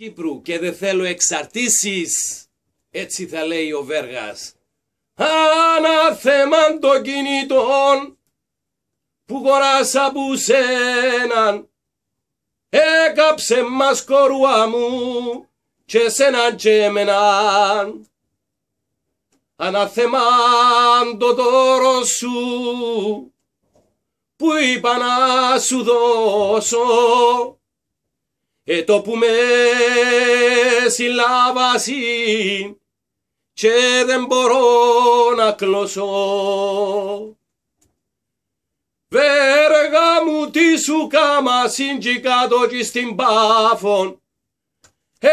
Κύπρου και δεν θέλω εξαρτήσεις. Έτσι θα λέει ο Βέργας. Αναθέμαν των κινητών που χωράσα που σέναν έκαψε μας κορουά μου και σέναν και εμέναν. Αναθέμαν το τόρο σου που είπα να σου δώσω ε, το που με συλλάβασαι και δεν μπορώ να κλώσω. Βέργα μου τι σου κάμα σύντζι κάτω κι στην πάφον ε,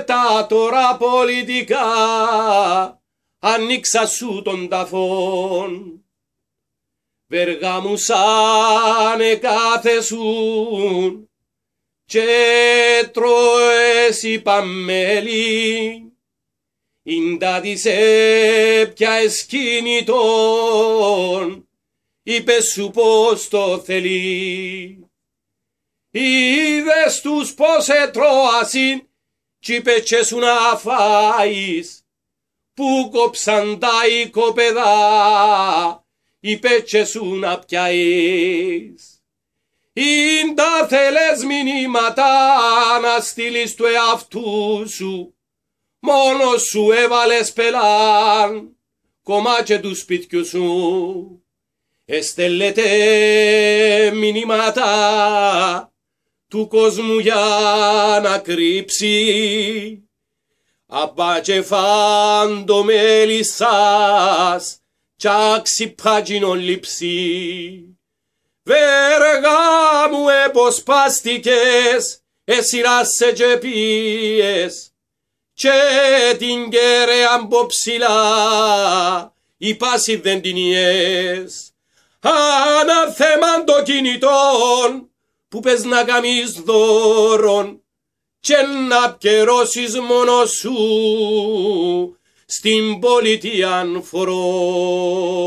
τα τώρα πολιτικά ανοίξα σου τον ταφόν. Βέργα μου σαν εκάθεσουν και τρώες η παμέλη, ίντα της έπια εσκίνητον, είπε σου πως το θέλει. Είδες τους πως ετρώασιν, κι είπε σου να φάεις, που κόψαν τα οικοπεδά, είπε σου να πιαείς θέλες μηνύματα να στείλεις του εαυτού σου. Μόνος σου έβαλες πελάν, κομμάτια του σπιτιού σου. Εστελέτε μηνύματα του κόσμου για να κρύψει. φαν φάντο μέλη σας, τσάξι λείψει Βέργα μου εποσπάστηκες, εσυράσαι και πίες, και την κέραια από ψηλά, η πάση δεν την ιες. Αναθέμαν το κινητόν, που πες να καμείς δώρον, και να πιερώσεις μόνο σου, στην πολιτεία φορών.